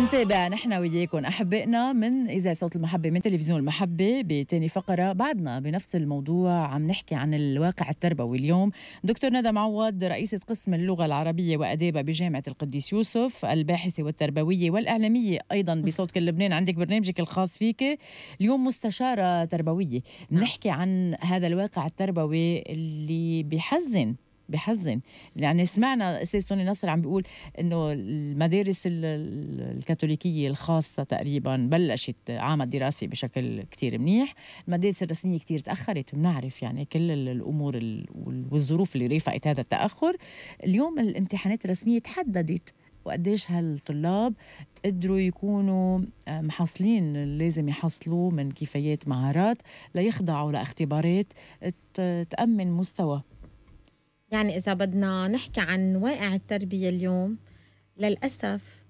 منتابع نحن وياكم احبائنا من اذا صوت المحبه من تلفزيون المحبه بتاني فقره بعدنا بنفس الموضوع عم نحكي عن الواقع التربوي اليوم دكتور ندى معوض رئيسه قسم اللغه العربيه وادابها بجامعه القديس يوسف الباحثه والتربويه والاعلاميه ايضا بصوت كل لبنان عندك برنامجك الخاص فيك اليوم مستشاره تربويه نعم. نحكي عن هذا الواقع التربوي اللي بحزن بحزن يعني سمعنا استاذ توني نصر عم بيقول انه المدارس الكاثوليكيه الخاصه تقريبا بلشت عام الدراسي بشكل كتير منيح المدارس الرسميه كتير تاخرت بنعرف يعني كل الامور والظروف اللي رافقت هذا التاخر اليوم الامتحانات الرسميه تحددت وقديش هالطلاب قدروا يكونوا آه، محصلين لازم يحصلوا من كفايات مهارات ليخضعوا لاختبارات تأمن مستوى يعني إذا بدنا نحكي عن واقع التربية اليوم للأسف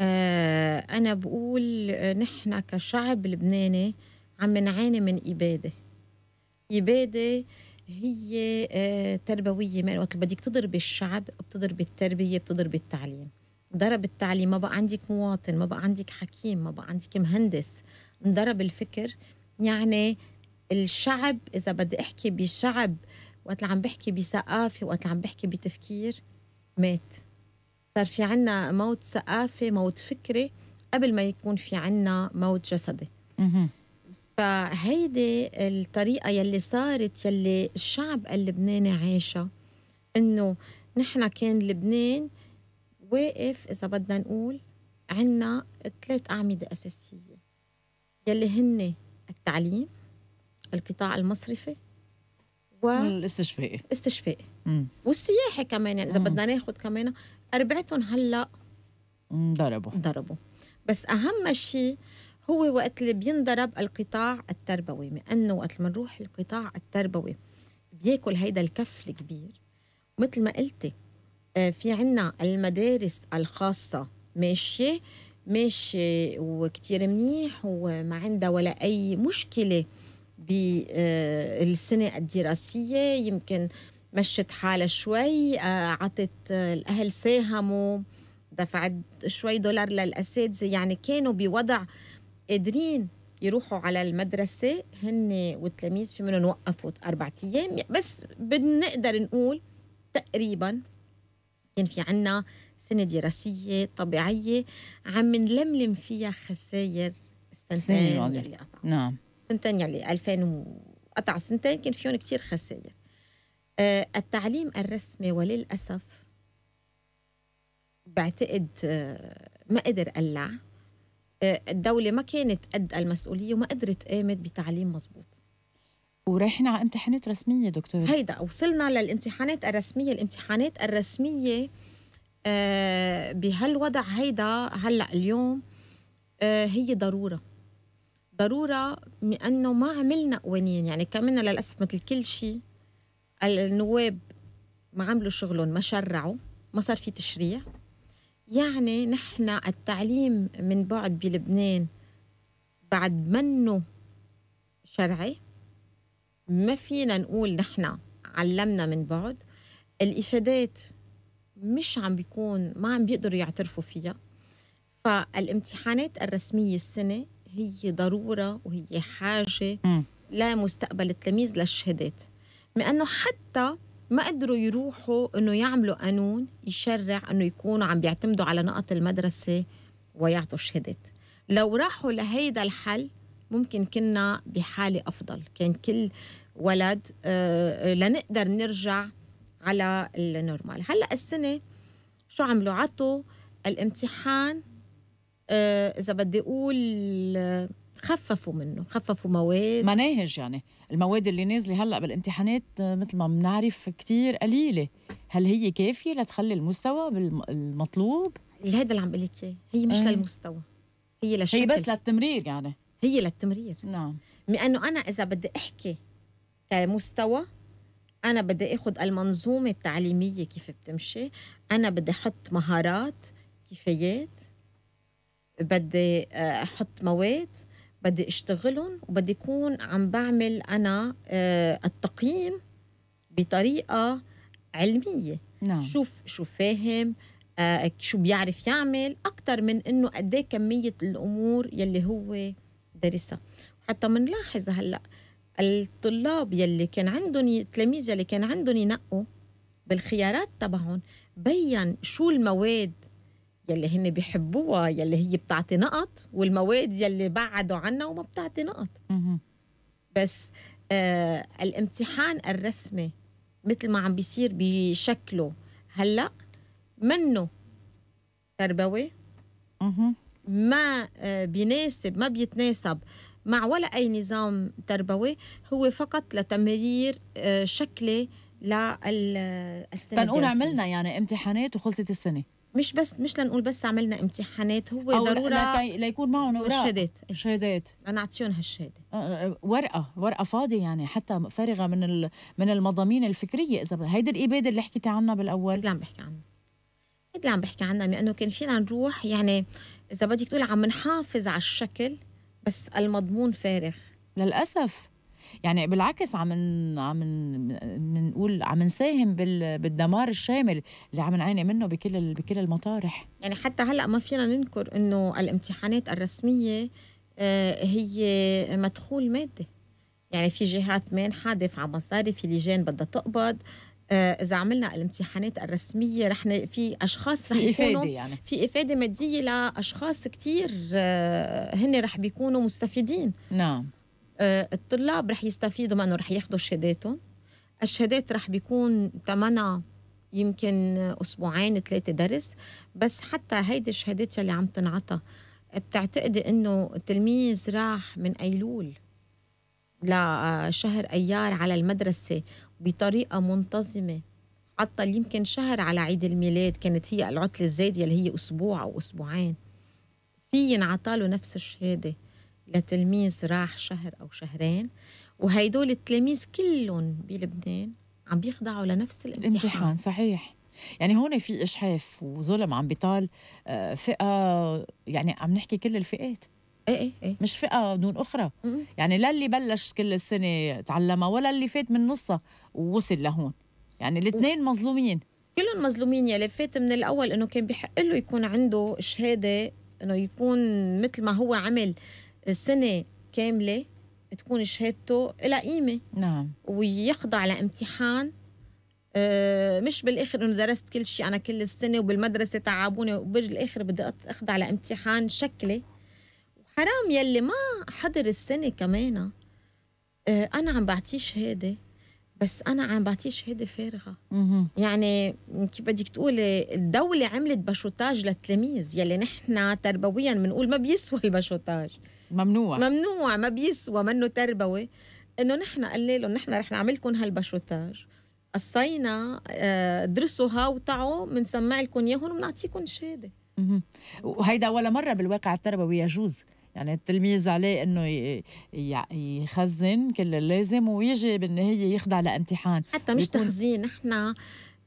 آه أنا بقول نحن كشعب لبناني عم نعاني من إبادة إبادة هي آه تربوية يعني وقت بدك تضربي الشعب بتضربي التربية بتضربي التعليم ضرب التعليم ما بقى عندك مواطن ما بقى عندك حكيم ما بقى عندك مهندس انضرب الفكر يعني الشعب إذا بدي أحكي بشعب وقت اللي عم بحكي بثقافة وقت اللي عم بحكي بتفكير مات صار في عنا موت ثقافة موت فكري قبل ما يكون في عنا موت جسدي فهيدي الطريقة يلي صارت يلي الشعب اللبناني عايشها إنه نحن كان لبنان واقف إذا بدنا نقول عنا ثلاث أعمدة أساسية يلي هن التعليم القطاع المصرفي والاستشفائي استشفائي والسياحي كمان يعني اذا بدنا ناخذ كمان اربعتهم هلا انضربوا انضربوا بس اهم شيء هو وقت اللي بينضرب القطاع التربوي لانه وقت ما نروح القطاع التربوي بياكل هيدا الكف الكبير مثل ما قلتي آه، في عنا المدارس الخاصة ماشية ماشية وكتير منيح وما عندها ولا أي مشكلة بالسنة آه، الدراسية يمكن مشت حالها شوي آه، عطت آه، الأهل ساهموا دفعت شوي دولار للأساتذة يعني كانوا بوضع قادرين يروحوا على المدرسة هن والتلاميذ في منهم وقفوا أربعة أيام بس بنقدر نقول تقريبا كان في عنا سنة دراسية طبيعية عم نلملم فيها خسائر السنتين اللي قطعوا نعم سنتين يعني 2000 وقطع سنتين كان فيهم كتير خسائر آه، التعليم الرسمي وللأسف بعتقد آه، ما قدر قلع آه، الدولة ما كانت قد المسؤولية وما قدرت قامت بتعليم مزبوط ورايحين على امتحانات رسمية دكتور هيدا وصلنا للامتحانات الرسمية الامتحانات الرسمية بهالوضع هيدا هلأ اليوم هي ضرورة ضروره انه ما عملنا قوانين يعني كمان للاسف مثل كل شيء النواب ما عملوا شغلهم ما شرعوا ما صار في تشريع يعني نحن التعليم من بعد بلبنان بعد منه شرعي ما فينا نقول نحن علمنا من بعد الإفادات مش عم بيكون ما عم بيقدروا يعترفوا فيها فالامتحانات الرسمية السنة هي ضروره وهي حاجه م. لمستقبل التلاميذ للشهادات لانه حتى ما قدروا يروحوا انه يعملوا قانون يشرع انه يكونوا عم بيعتمدوا على نقط المدرسه ويعطوا شهادات لو راحوا لهيدا الحل ممكن كنا بحاله افضل كان كل ولد آه، آه، لنقدر نرجع على النورمال هلا السنه شو عملوا عطوا الامتحان آه، اذا بدي اقول آه، خففوا منه خففوا مواد مناهج يعني المواد اللي نازله هلا بالامتحانات آه، مثل ما بنعرف كثير قليله هل هي كافيه لتخلي المستوى المطلوب هذا اللي عم بقول لك هي مش أه. للمستوى هي للشكل هي بس للتمرير يعني هي للتمرير نعم لانه انا اذا بدي احكي كمستوى انا بدي اخذ المنظومه التعليميه كيف بتمشي انا بدي احط مهارات كيفيات بدي آه، احط مواد بدي اشتغلهم وبدي اكون عم بعمل انا آه، التقييم بطريقه علميه نعم. شوف شو فاهم آه، شو بيعرف يعمل اكثر من انه قد إيه كميه الامور يلي هو دارسها حتى بنلاحظ هلا الطلاب يلي كان عندهم التلاميذ يلي كان عندهم ينقوا بالخيارات تبعهم بين شو المواد يلي هن بيحبوها يلي هي بتعطي نقط والمواد يلي بعدوا عنها وما بتعطي نقط بس آه الامتحان الرسمي مثل ما عم بيصير بشكله هلا منه تربوي ما آه بيناسب ما بيتناسب مع ولا اي نظام تربوي هو فقط لتمرير آه شكلي للسنه آه، كان عملنا يعني امتحانات وخلصت السنه مش بس مش لنقول بس عملنا امتحانات هو أو ضروره ليكون معهم اوراق شهادات شهادات لنعطيهم هالشهاده أه، أه، ورقه ورقه فاضيه يعني حتى فارغه من من المضامين الفكريه اذا هيدي الاباده اللي حكيتي عنها بالاول اللي عم بحكي عنها هيدي اللي عم بحكي عنها لانه كان فينا نروح يعني اذا بدك تقول عم نحافظ على الشكل بس المضمون فارغ للاسف يعني بالعكس عم عم نقول عم نساهم بالدمار الشامل اللي عم نعاني منه بكل بكل المطارح يعني حتى هلا ما فينا ننكر انه الامتحانات الرسميه آه، هي مدخول مادي يعني في جهات حادف على مصاري في لجان بدها تقبض آه، اذا عملنا الامتحانات الرسميه رح في اشخاص رح في افاده يعني في افاده ماديه لاشخاص كثير آه، هن رح بيكونوا مستفيدين نعم آه، الطلاب رح يستفيدوا منه رح ياخذوا شهاداتهم الشهادات رح بيكون ثمنها يمكن اسبوعين ثلاثه درس بس حتى هيدي الشهادات اللي عم تنعطى بتعتقدي انه التلميذ راح من ايلول لشهر آه، ايار على المدرسه بطريقه منتظمه حتى يمكن شهر على عيد الميلاد كانت هي العطله الزايده اللي هي اسبوع او اسبوعين في ينعطى له نفس الشهاده لتلميذ راح شهر أو شهرين وهيدول التلاميذ كلهم بلبنان عم بيخضعوا لنفس الامتحان الامتحان صحيح يعني هون في إشحاف وظلم عم بيطال آه، فئة يعني عم نحكي كل الفئات إيه،, ايه ايه مش فئه دون اخرى م-م. يعني لا اللي بلش كل السنه تعلمها ولا اللي فات من نصها ووصل لهون يعني الاثنين مظلومين كلهم مظلومين يلي فات من الاول انه كان بحق له يكون عنده شهاده انه يكون مثل ما هو عمل سنه كامله تكون شهادته لها قيمه نعم ويخضع لامتحان آه، مش بالاخر انه درست كل شيء انا كل السنه وبالمدرسه تعبوني وبالاخر بدي اخضع لامتحان شكلي وحرام يلي ما حضر السنه كمان آه، انا عم بعطيه شهاده بس انا عم بعطيه شهاده فارغه يعني كيف بدك تقولي الدوله عملت باشوتاج للتلاميذ يلي نحن تربويا بنقول ما بيسوى البشوتاج ممنوع ممنوع ما بيسوى منه تربوي انه نحن قلنا لهم نحن رح نعمل لكم هالبشوتاج قصينا آه، درسوا وتعوا بنسمع لكم اياهم وبنعطيكم شهاده وهيدا ولا مره بالواقع التربوي يجوز يعني التلميذ عليه انه يخزن كل اللازم ويجي بالنهايه يخضع لامتحان حتى مش بيكون... تخزين نحن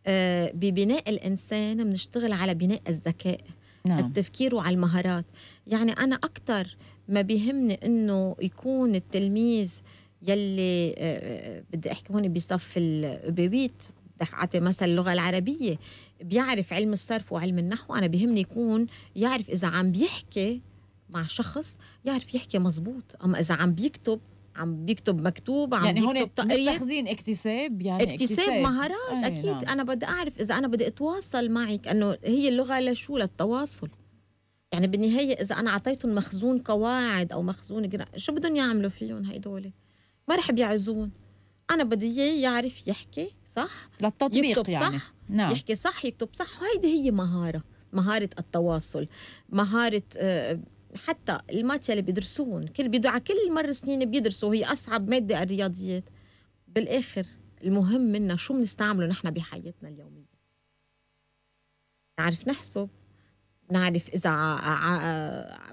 آه، ببناء الانسان بنشتغل على بناء الذكاء نعم. التفكير وعلى المهارات يعني انا اكثر ما بيهمني انه يكون التلميذ يلي آه، آه، بدي احكي هون بصف الابويت بدي اعطي مثل اللغه العربيه بيعرف علم الصرف وعلم النحو انا بيهمني يكون يعرف اذا عم بيحكي مع شخص يعرف يحكي مزبوط اما اذا عم بيكتب عم بيكتب مكتوب عم يعني بيكتب مش تخزين اكتساب يعني اكتساب, اكتساب مهارات اكيد نعم. انا بدي اعرف اذا انا بدي اتواصل معك انه هي اللغه لشو للتواصل يعني بالنهايه اذا انا اعطيتهم مخزون قواعد او مخزون جرا... شو بدهم يعملوا فيهم هيدول ما رح بيعزون انا بدي اياه يعرف يحكي صح للتطبيق يكتب يعني صح نعم. يحكي صح يكتب صح وهيدي هي مهاره مهاره التواصل مهاره آه، حتى الماتيا اللي بيدرسوهم كل بيدعى كل مره سنين بيدرسوا هي اصعب ماده الرياضيات بالاخر المهم منا شو بنستعمله نحن بحياتنا اليوميه نعرف نحسب نعرف اذا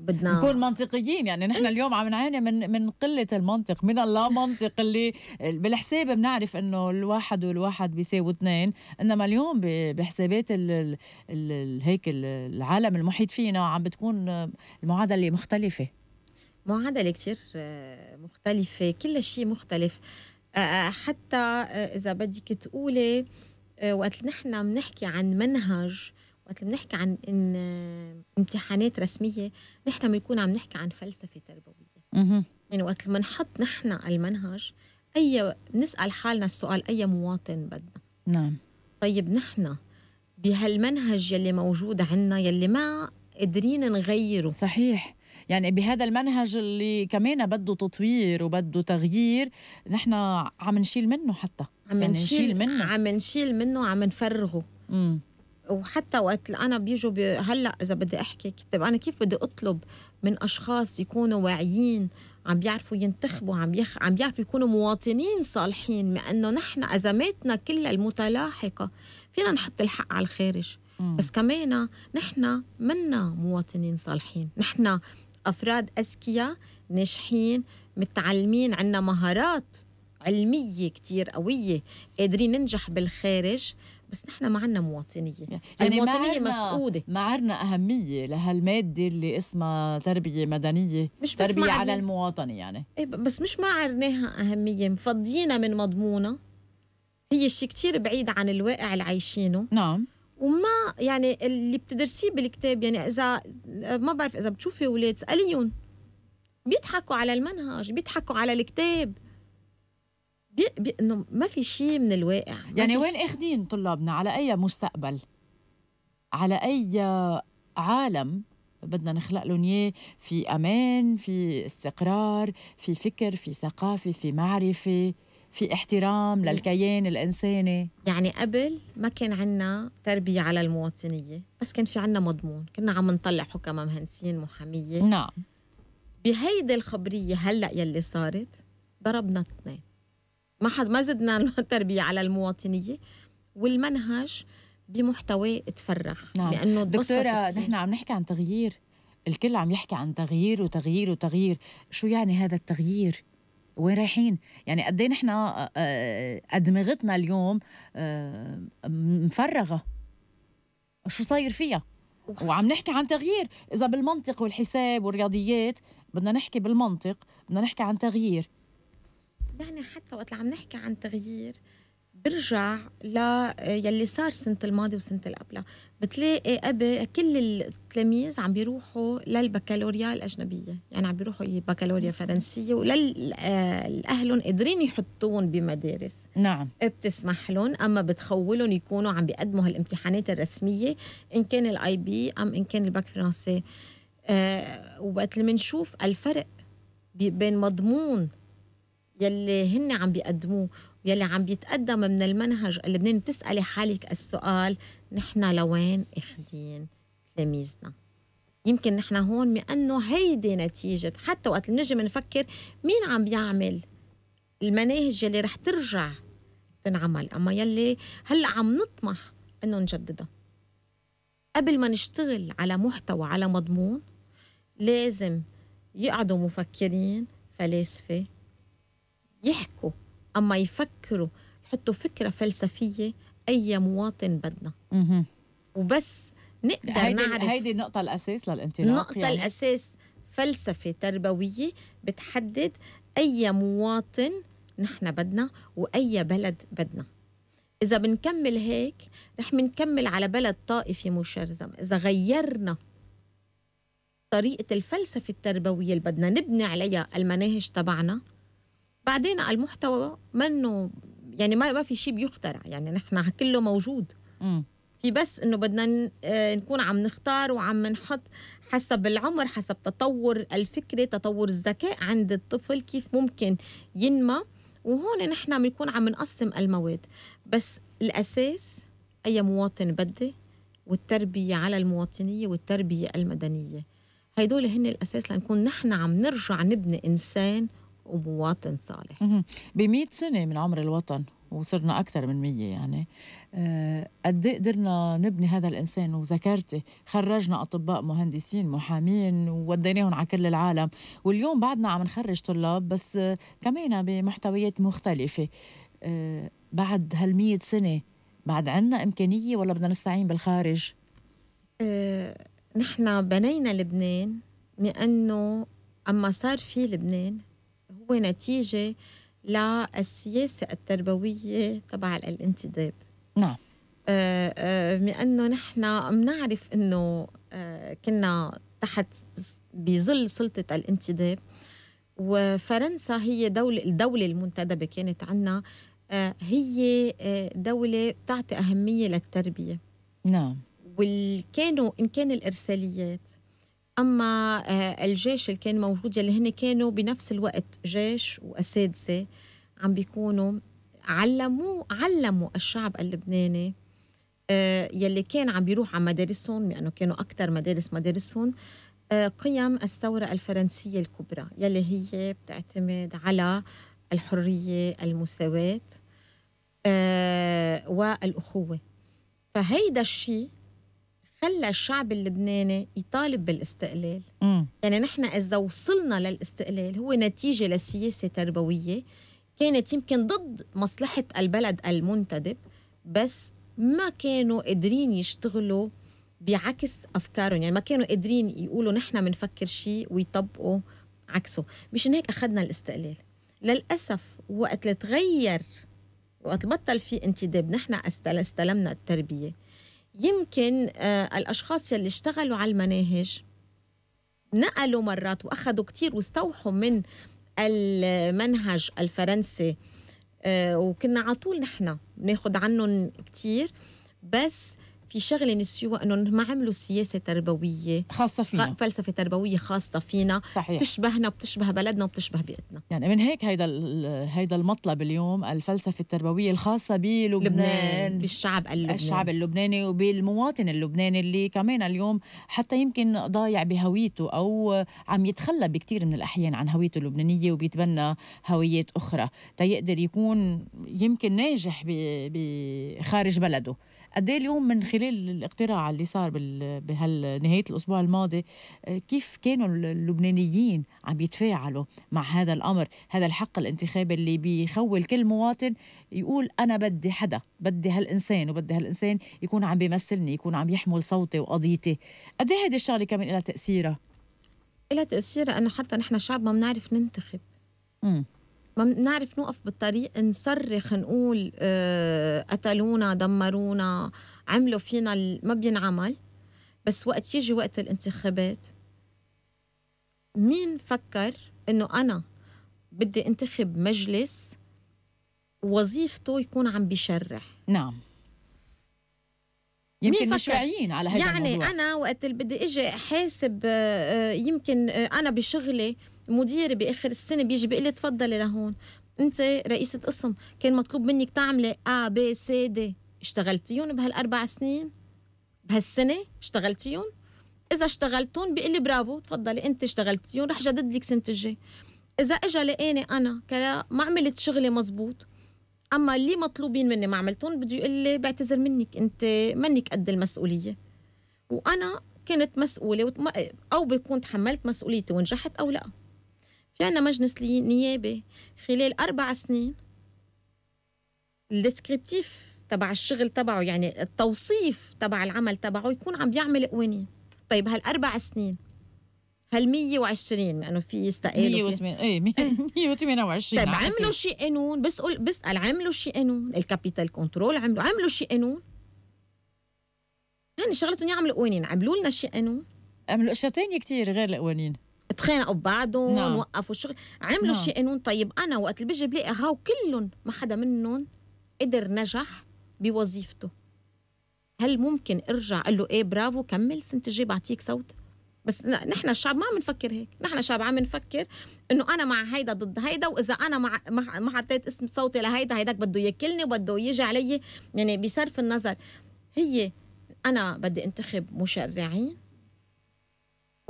بدنا نكون منطقيين يعني نحن إيه. اليوم عم نعاني من من قله المنطق من اللا منطق اللي بالحساب بنعرف انه الواحد والواحد بيساوي اثنين انما اليوم بحسابات ال ال هيك العالم المحيط فينا عم بتكون المعادله مختلفه معادله كثير آه، مختلفه كل شيء مختلف آه، آه، حتى اذا بدك تقولي وقت نحن بنحكي عن منهج وقت بنحكي عن إن امتحانات رسمية نحن بنكون عم نحكي عن فلسفة تربوية يعني وقت ما نحط نحن المنهج أي بنسأل حالنا السؤال أي مواطن بدنا نعم طيب نحن بهالمنهج يلي موجود عنا يلي ما قادرين نغيره صحيح يعني بهذا المنهج اللي كمان بده تطوير وبده تغيير نحن عم نشيل منه حتى عم يعني نشيل منه عم نشيل منه وعم نفرغه وحتى وقت انا بيجوا بي هلا اذا بدي احكي طيب انا كيف بدي اطلب من اشخاص يكونوا واعيين عم بيعرفوا ينتخبوا عم يخ... عم بيعرفوا يكونوا مواطنين صالحين مع انه نحن ازماتنا كلها المتلاحقه فينا نحط الحق على الخارج مم. بس كمان نحن منا مواطنين صالحين نحن افراد اذكياء ناجحين متعلمين عندنا مهارات علميه كتير قويه قادرين ننجح بالخارج بس نحن ما عندنا مواطنيه يعني, يعني المواطنيه مفقوده ما عندنا اهميه لهالماده اللي اسمها تربيه مدنيه مش تربيه بس على المواطنه يعني إيه بس مش ما عرناها اهميه مفضينا من مضمونها هي شيء كتير بعيد عن الواقع اللي عايشينه نعم وما يعني اللي بتدرسيه بالكتاب يعني اذا ما بعرف اذا بتشوفي اولاد اساليهم بيضحكوا على المنهج بيضحكوا على الكتاب انه ما في شيء من الواقع يعني وين اخذين طلابنا على اي مستقبل على اي عالم بدنا نخلق لهم اياه في امان في استقرار في فكر في ثقافه في معرفه في احترام إيه. للكيان الانساني يعني قبل ما كان عنا تربيه على المواطنيه بس كان في عنا مضمون كنا عم نطلع حكماء مهندسين محاميه نعم بهيدي الخبريه هلا يلي صارت ضربنا اثنين ما حد ما زدنا التربيه على المواطنيه والمنهج بمحتوى تفرح نعم. لانه دكتوره نحن عم نحكي عن تغيير الكل عم يحكي عن تغيير وتغيير وتغيير شو يعني هذا التغيير وين رايحين يعني قد ايه نحن ادمغتنا آه، آه، اليوم آه، مفرغه شو صاير فيها وعم نحكي عن تغيير اذا بالمنطق والحساب والرياضيات بدنا نحكي بالمنطق بدنا نحكي عن تغيير يعني حتى وقت عم نحكي عن تغيير برجع ل آه، يلي صار سنه الماضي وسنه اللي قبلها بتلاقي ابي كل التلاميذ عم بيروحوا للبكالوريا الاجنبيه يعني عم بيروحوا بكالوريا فرنسيه وللاهلهم آه، قادرين يحطون بمدارس نعم إيه، بتسمح لهم اما بتخولهم يكونوا عم بيقدموا هالامتحانات الرسميه ان كان الاي بي ام ان كان الباك فرنسي أه وقت اللي بنشوف الفرق بين مضمون يلي هن عم بيقدموه يلي عم بيتقدم من المنهج اللبناني بتسألي حالك السؤال نحن لوين اخدين تلاميذنا يمكن نحن هون لأنه هيدي نتيجة حتى وقت بنجي بنفكر مين عم بيعمل المناهج اللي رح ترجع تنعمل أما يلي هلأ عم نطمح إنه نجددها قبل ما نشتغل على محتوى على مضمون لازم يقعدوا مفكرين فلاسفه يحكوا أما يفكروا يحطوا فكرة فلسفية أي مواطن بدنا وبس نقدر هيدي نعرف هيدي النقطة الأساس للانطلاق النقطة يعني. الأساس فلسفة تربوية بتحدد أي مواطن نحن بدنا وأي بلد بدنا إذا بنكمل هيك رح بنكمل على بلد طائفي مشرزم إذا غيرنا طريقة الفلسفة التربوية اللي بدنا نبني عليها المناهج تبعنا بعدين المحتوى منه يعني ما ما في شيء بيخترع يعني نحن كله موجود م. في بس انه بدنا آه، نكون عم نختار وعم نحط حسب العمر حسب تطور الفكره تطور الذكاء عند الطفل كيف ممكن ينمى وهون نحن بنكون عم نقسم المواد بس الاساس اي مواطن بدي والتربيه على المواطنيه والتربيه المدنيه هيدول هن الاساس لنكون نحن عم نرجع نبني انسان ومواطن صالح ب سنة من عمر الوطن وصرنا أكثر من مية يعني آه، قد قدرنا نبني هذا الإنسان وذكرتي خرجنا أطباء مهندسين محامين ووديناهم على كل العالم واليوم بعدنا عم نخرج طلاب بس آه، كمان بمحتويات مختلفة آه، بعد هالمية سنة بعد عنا إمكانية ولا بدنا نستعين بالخارج؟ أه، نحن بنينا لبنان لأنه أما صار في لبنان هو نتيجة للسياسة التربوية تبع الانتداب نعم لأنه آه، آه، نحن بنعرف أنه آه، كنا تحت بظل سلطة الانتداب وفرنسا هي دولة الدولة المنتدبة كانت عنا هي دولة بتعطي أهمية للتربية نعم وكانوا كانوا إن كان الإرساليات اما آه، الجيش اللي كان موجود يلي هن كانوا بنفس الوقت جيش واساتذه عم بيكونوا علموا علموا الشعب اللبناني آه، يلي كان عم بيروح على مدارسهم لانه كانوا اكثر مدارس مدارسهم آه، قيم الثورة الفرنسية الكبرى يلي هي بتعتمد على الحرية المساواة والأخوة فهيدا الشيء خلى الشعب اللبناني يطالب بالاستقلال م. يعني نحن إذا وصلنا للاستقلال هو نتيجة لسياسة تربوية كانت يمكن ضد مصلحة البلد المنتدب بس ما كانوا قادرين يشتغلوا بعكس أفكارهم يعني ما كانوا قادرين يقولوا نحن بنفكر شيء ويطبقوا عكسه مشان هيك أخذنا الاستقلال للأسف وقت اللي تغير وقت بطل في انتداب نحن استلمنا التربية يمكن آه، الأشخاص يلي اشتغلوا على المناهج نقلوا مرات وأخذوا كتير واستوحوا من المنهج الفرنسي آه، وكنا على طول نحن بناخد عنهم كتير بس في شغله نسيوها انهم ما عملوا سياسه تربويه خاصه فينا فلسفه تربويه خاصه فينا صحيح بتشبهنا وبتشبه بلدنا وبتشبه بيئتنا يعني من هيك هيدا هيدا المطلب اليوم الفلسفه التربويه الخاصه بلبنان لبنان بالشعب اللبناني الشعب اللبناني وبالمواطن اللبناني اللي كمان اليوم حتى يمكن ضايع بهويته او عم يتخلى بكثير من الاحيان عن هويته اللبنانيه وبيتبنى هويات اخرى تيقدر يكون يمكن ناجح بخارج بلده قد ايه اليوم من خلال الاقتراع اللي صار بهالنهايه الاسبوع الماضي آه، كيف كانوا اللبنانيين عم يتفاعلوا مع هذا الامر هذا الحق الانتخابي اللي بيخول كل مواطن يقول انا بدي حدا بدي هالانسان وبدي هالانسان يكون عم بيمثلني يكون عم يحمل صوتي وقضيتي قد ايه هيدي الشغله كمان لها تاثيرها لها تاثيرها انه حتى نحن شعب ما بنعرف ننتخب ما بنعرف نوقف بالطريق نصرخ نقول آه، قتلونا دمرونا عملوا فينا ما بينعمل بس وقت يجي وقت الانتخابات مين فكر انه انا بدي انتخب مجلس وظيفته يكون عم بيشرع نعم يمكن مش واعيين على هذا يعني الموضوع يعني انا وقت اللي بدي اجي احاسب آه، آه، يمكن انا بشغلي مدير باخر السنه بيجي بيقول لي تفضلي لهون انت رئيسه قسم كان مطلوب منك تعملي ا ب س د اشتغلتيهم بهالاربع سنين بهالسنه اشتغلتيهم اذا اشتغلتون بيقول لي برافو تفضلي انت اشتغلتيهم رح جدد لك سنه الجاي اذا اجى لقاني انا كلا ما عملت شغلي مزبوط اما اللي مطلوبين مني ما عملتون بده يقول لي بعتذر منك انت منك قد المسؤوليه وانا كنت مسؤوله او بكون تحملت مسؤوليتي ونجحت او لا في عنا مجلس نيابي خلال أربع سنين الديسكريبتيف تبع الشغل تبعه يعني التوصيف تبع العمل تبعه يكون عم بيعمل قوانين طيب هالأربع سنين هال 120 لانه في يستقالوا 108 اي 128 طيب عملوا شيء قانون بسأل بسأل عملوا شيء قانون الكابيتال كنترول عملوا عملوا شيء قانون هن يعني شغلتهم يعملوا قوانين عملوا لنا شيء قانون عملوا اشياء ثانيه كثير غير القوانين تخانقوا ببعضهم نعم. وقفوا الشغل عملوا نعم. شيء طيب انا وقت اللي بيجي بلاقي هاو كلهم ما حدا منهم قدر نجح بوظيفته هل ممكن ارجع اقول له ايه برافو كمل سنت الجاي بعطيك صوت بس نحن الشعب ما عم نفكر هيك نحن الشعب عم نفكر انه انا مع هيدا ضد هيدا واذا انا مع ما حطيت اسم صوتي لهيدا هيداك بده ياكلني وبده يجي علي يعني بصرف النظر هي انا بدي انتخب مشرعين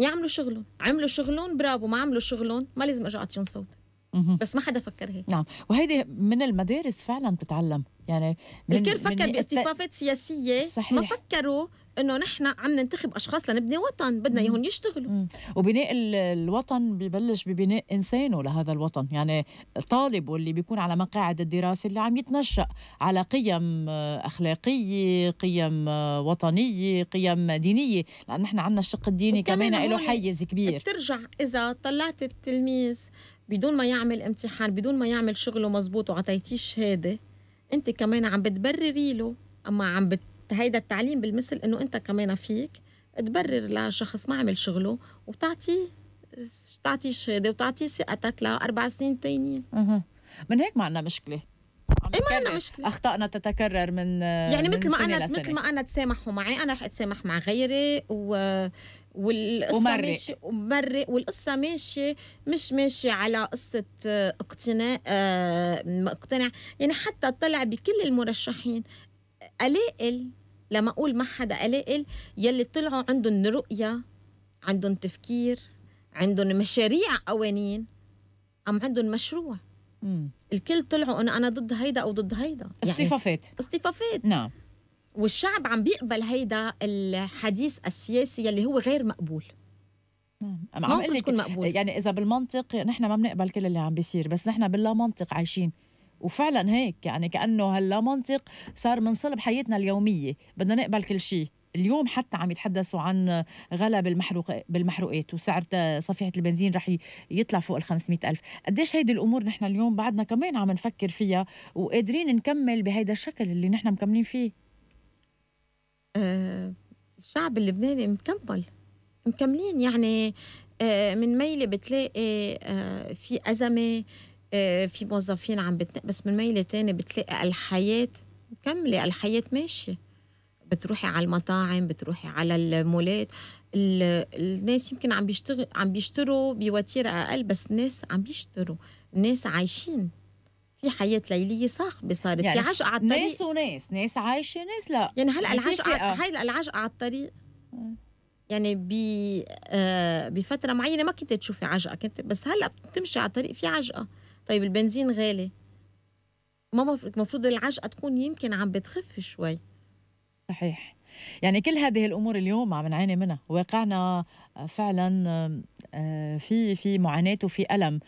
يعملوا شغلهم عملوا شغلهم برافو ما عملوا شغلهم ما لازم اجي اعطيهم صوت بس ما حدا فكر هيك نعم وهيدي من المدارس فعلا بتتعلم يعني من الكل فكر باصطفافات سياسيه صحيح. ما فكروا انه نحن عم ننتخب اشخاص لنبني وطن بدنا اياهم يشتغلوا مم. وبناء الوطن ببلش ببناء انسانه لهذا الوطن يعني الطالب واللي بيكون على مقاعد الدراسه اللي عم يتنشا على قيم آه، اخلاقيه قيم آه، وطنيه قيم دينيه لان نحن عندنا الشق الديني كمان له حيز كبير بترجع اذا طلعت التلميذ بدون ما يعمل امتحان بدون ما يعمل شغله مزبوط وعطيتيه شهاده انت كمان عم بتبرري له اما عم بت... هيدا التعليم بالمثل انه انت كمان فيك تبرر لشخص ما عمل شغله وتعطي تعطيه شهاده وتعطيه ثقتك لاربع سنين تانيين من هيك ما عندنا مشكله اي ما عندنا مشكله اخطائنا تتكرر من يعني مثل ما انا مثل ما انا تسامحوا معي انا رح اتسامح مع غيري و والقصه ومرق. ماشيه ومرق والقصه ماشيه مش ماشيه على قصه آه، اقتناء آه، مقتنع يعني حتى طلع بكل المرشحين قلائل لما اقول ما حدا قلائل يلي طلعوا عندهم رؤيه عندهم تفكير عندهم مشاريع قوانين ام عندهم مشروع مم. الكل طلعوا انا انا ضد هيدا او ضد هيدا يعني اصطفافات اصطفافات نعم والشعب عم بيقبل هيدا الحديث السياسي اللي هو غير مقبول نعم. عم ما عم تكون مقبول يعني اذا بالمنطق نحن ما بنقبل كل اللي عم بيصير بس نحن باللا منطق عايشين وفعلا هيك يعني كانه هلا منطق صار من صلب حياتنا اليوميه بدنا نقبل كل شيء اليوم حتى عم يتحدثوا عن غلا بالمحروق بالمحروقات وسعر صفيحة البنزين رح يطلع فوق ال 500000 ألف قديش هيدي الأمور نحن اليوم بعدنا كمان عم نفكر فيها وقادرين نكمل بهيدا الشكل اللي نحن مكملين فيه آه، الشعب اللبناني مكمل مكملين يعني آه، من ميلة بتلاقي آه، في أزمة في موظفين عم بتنق بس من ميلة تاني بتلاقي الحياة مكملة الحياة ماشية بتروحي على المطاعم بتروحي على المولات الناس يمكن عم بيشتغل عم بيشتروا بوتيره اقل بس الناس عم بيشتروا الناس عايشين في حياة ليلية صاخبة صارت يعني في عجقة على الطريق ناس وناس ناس عايشة ناس لا يعني هلا العجقة هاي العجقة على الطريق يعني ب آه بفترة معينة ما كنت تشوفي عجقة كنت بس هلا بتمشي على الطريق في عجقة طيب البنزين غالي ما المفروض العجقة تكون يمكن عم بتخف شوي صحيح يعني كل هذه الامور اليوم عم نعاني منها واقعنا فعلا آه، في في معاناه وفي الم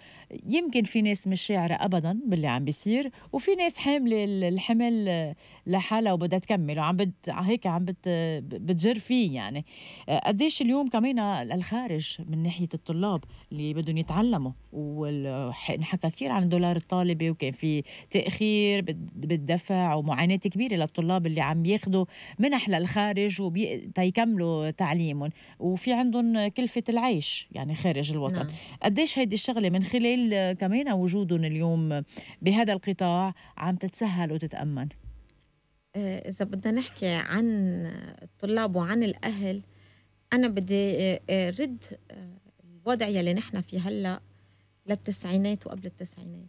يمكن في ناس مش شاعرة أبدا باللي عم بيصير وفي ناس حاملة الحمل لحالها وبدها تكمل وعم بت هيك عم بت بتجر فيه يعني قديش اليوم كمان الخارج من ناحية الطلاب اللي بدهم يتعلموا ونحكى كثير عن دولار الطالبة وكان في تأخير بالدفع ومعاناة كبيرة للطلاب اللي عم ياخذوا منح للخارج وبي... تيكملوا تعليمهم وفي عندهم كلفة العيش يعني خارج الوطن نعم. قديش هيدي الشغلة من خلال بالتالي كمان وجودهم اليوم بهذا القطاع عم تتسهل وتتأمن آه، إذا بدنا نحكي عن الطلاب وعن الأهل أنا بدي آه، آه، رد الوضع يلي نحن فيه هلأ للتسعينات وقبل التسعينات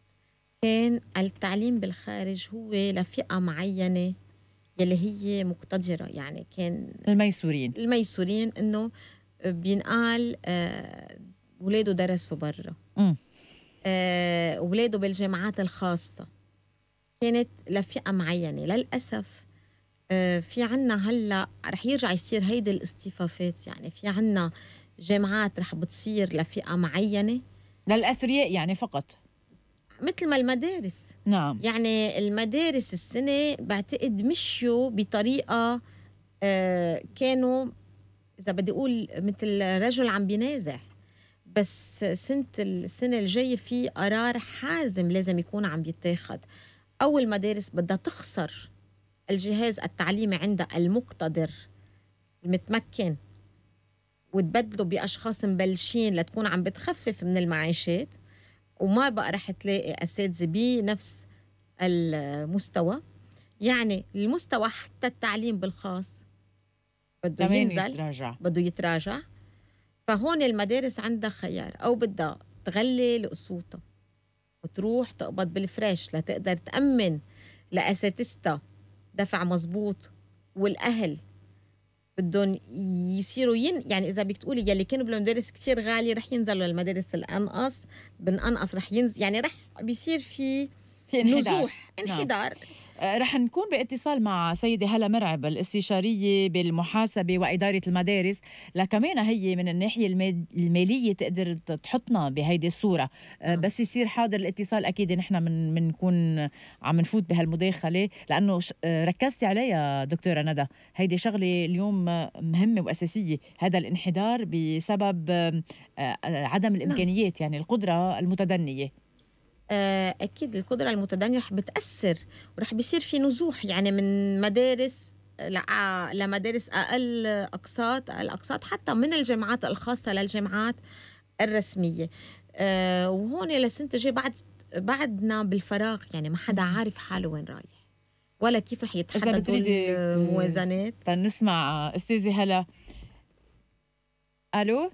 كان التعليم بالخارج هو لفئة معينة يلي هي مقتدرة يعني كان الميسورين الميسورين إنه بينقال ولاده درسوا برا اولاده آه، بالجامعات الخاصه كانت لفئه معينه للاسف آه، في عنا هلا رح يرجع يصير هيدي الاصطفافات يعني في عنا جامعات رح بتصير لفئه معينه للاثرياء يعني فقط مثل ما المدارس نعم يعني المدارس السنه بعتقد مشوا بطريقه آه، كانوا اذا بدي اقول مثل رجل عم بينازح بس سنة السنة الجاية في قرار حازم لازم يكون عم يتاخد أول مدارس بدها تخسر الجهاز التعليمي عندها المقتدر المتمكن وتبدله بأشخاص مبلشين لتكون عم بتخفف من المعاشات وما بقى رح تلاقي أساتذة بنفس المستوى يعني المستوى حتى التعليم بالخاص بده ينزل يتراجع. بده يتراجع فهون المدارس عندها خيار أو بدها تغلي لقسوطها وتروح تقبض بالفريش لتقدر تأمن لأساتذتها دفع مزبوط والأهل بدهم يصيروا ين يعني اذا بدك تقولي يلي كانوا بالمدارس كثير غالي رح ينزلوا للمدارس الانقص بنقص رح ينزل يعني رح بيصير في في انحدار. نزوح نعم. انحدار نعم. رح نكون باتصال مع سيدة هلا مرعب الاستشارية بالمحاسبة وإدارة المدارس لكمان هي من الناحية المالية تقدر تحطنا بهيدي الصورة آه، نعم. بس يصير حاضر الاتصال أكيد نحن من بنكون عم نفوت بهالمداخلة لأنه آه، ركزتي عليها دكتورة ندى هيدي شغلة اليوم مهمة وأساسية هذا الانحدار بسبب آه، عدم نعم. الإمكانيات يعني القدرة المتدنية آه، اكيد القدره المتدنيه رح بتاثر ورح بيصير في نزوح يعني من مدارس لمدارس اقل اقساط اقل اقساط حتى من الجامعات الخاصه للجامعات الرسميه آه، وهون لسنت جاي بعد بعدنا بالفراغ يعني ما حدا عارف حاله وين رايح ولا كيف رح يتحدد الموازنات فنسمع استاذه هلا الو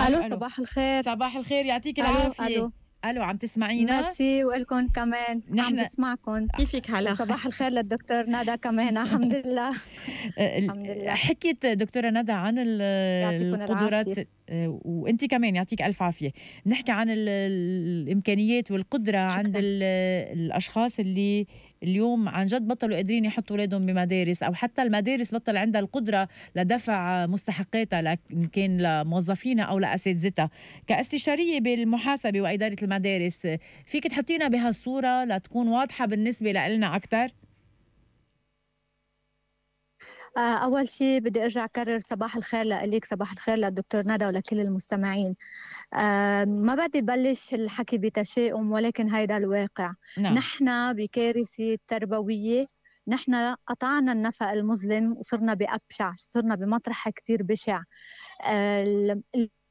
الو صباح الخير صباح الخير يعطيك العافيه الو عم تسمعينا ميرسي والكم كمان نحن... عم بسمعكم كيفك هلا صباح الخير للدكتور ندى كمان الحمد لله الحمد لله حكيت دكتوره ندى عن القدرات آه، وانت كمان يعطيك الف عافيه نحكي عن الامكانيات والقدره شكرا. عند الاشخاص اللي اليوم عن جد بطلوا قادرين يحطوا اولادهم بمدارس او حتى المدارس بطل عندها القدره لدفع مستحقاتها ان كان لموظفينها او لاساتذتها كاستشاريه بالمحاسبه واداره المدارس فيك تحطينا بهالصوره لتكون واضحه بالنسبه لنا اكثر آه، اول شيء بدي ارجع اكرر صباح الخير لك صباح الخير للدكتور ندى ولكل المستمعين آه، ما بدي بلش الحكي بتشاؤم ولكن هيدا الواقع لا. نعم. نحن بكارثه تربويه نحن قطعنا النفق المظلم وصرنا بأبشع صرنا بمطرح كثير بشع آه،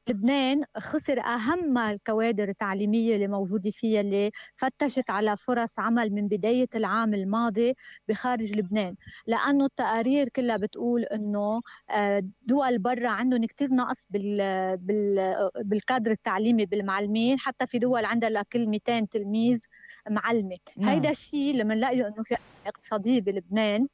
لبنان خسر اهم الكوادر التعليميه اللي موجوده فيها اللي فتشت على فرص عمل من بدايه العام الماضي بخارج لبنان لانه التقارير كلها بتقول انه آه، دول برا عندهم كثير نقص بال بالكادر التعليمي بالمعلمين حتى في دول عندها لكل 200 تلميذ معلمه نعم. هيدا الشيء اللي بنلاقيه انه في اقتصاديه بلبنان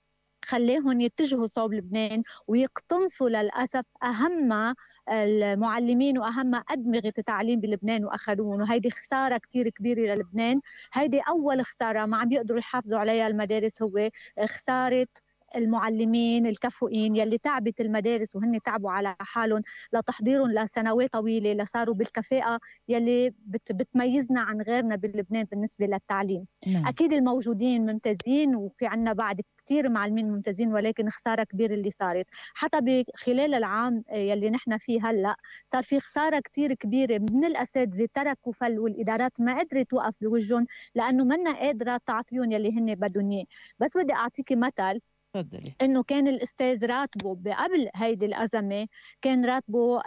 خلاهم يتجهوا صوب لبنان ويقتنصوا للأسف أهم آه، المعلمين وأهم أدمغة التعليم بلبنان وأخرون وهيدي خسارة كثير كبيرة للبنان هيدي أول خسارة ما عم يقدروا يحافظوا عليها المدارس هو آه، خسارة المعلمين الكفؤين يلي تعبت المدارس وهن تعبوا على حالهم لتحضيرهم لسنوات طويله لصاروا بالكفاءه يلي بت بتميزنا عن غيرنا بلبنان بالنسبه للتعليم نعم. اكيد الموجودين ممتازين وفي عنا بعد كثير معلمين ممتازين ولكن خساره كبيره اللي صارت حتى بخلال العام يلي نحن فيه هلا صار في خساره كثير كبيره من الاساتذه تركوا فل والادارات ما قدرت توقف بوجههم لانه منا قادره تعطيهم يلي هن بدهم اياه بس بدي اعطيكي مثل تفضلي انه كان الاستاذ راتبه قبل هيدي الازمه كان راتبه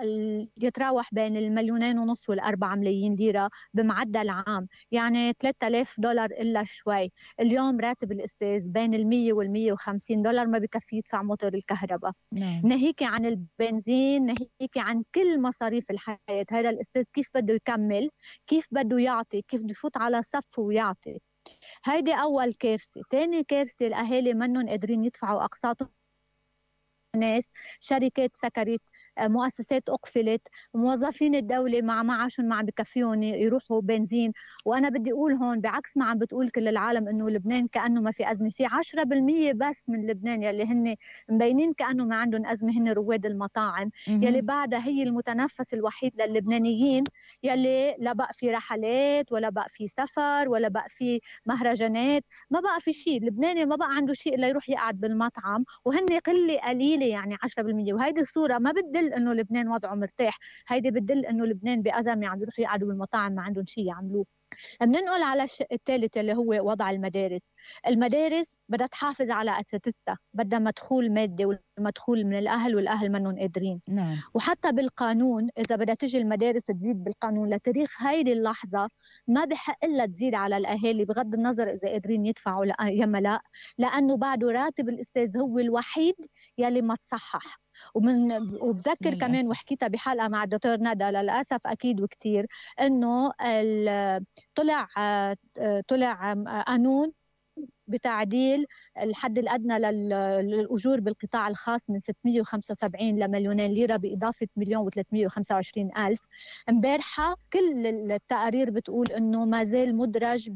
يتراوح بين المليونين ونص والأربعة ملايين ليره بمعدل عام يعني 3000 دولار الا شوي اليوم راتب الاستاذ بين ال100 وال150 دولار ما بكفي يدفع موتور الكهرباء نعم. ناهيك عن البنزين ناهيك عن كل مصاريف الحياه هذا الاستاذ كيف بده يكمل كيف بده يعطي كيف بده يفوت على صفه ويعطي هيدي اول كارثه ثاني كارثه الاهالي منهم قادرين يدفعوا اقساطهم ناس شركات سكرت آه، مؤسسات اقفلت موظفين الدوله مع معاشهم ما عم بكفيهم يروحوا بنزين وانا بدي اقول هون بعكس ما عم بتقول كل العالم انه لبنان كانه ما في ازمه في 10% بس من لبنان يلي هن مبينين كانه ما عندهم ازمه هن رواد المطاعم يلي بعدها هي المتنفس الوحيد للبنانيين يلي لا بقى في رحلات ولا بقى في سفر ولا بقى في مهرجانات ما بقى في شيء اللبناني ما بقى عنده شيء الا يروح يقعد بالمطعم وهن قله قليله حوالي يعني 10% وهيدي الصوره ما بتدل انه لبنان وضعه مرتاح هيدي بتدل انه لبنان بأزمة عم يعني يروحوا يقعدوا بالمطاعم ما عندهم شيء يعملوه بننقل على الشق الثالث اللي هو وضع المدارس المدارس بدها تحافظ على اساتذتها بدها مدخول مادي والمدخول من الاهل والاهل منهم قادرين نعم. وحتى بالقانون اذا بدها تجي المدارس تزيد بالقانون لتاريخ هيدي اللحظه ما بحق لها تزيد على الاهالي بغض النظر اذا قادرين يدفعوا يما لا لانه بعده راتب الاستاذ هو الوحيد يلي ما تصحح ومن وبذكر كمان وحكيتها بحلقه مع الدكتور ندى للاسف اكيد وكثير انه طلع آه، طلع قانون آه، آه، بتعديل الحد الادنى للاجور بالقطاع الخاص من 675 لمليونين ليره باضافه مليون و325 الف امبارحه كل التقارير بتقول انه ما زال مدرج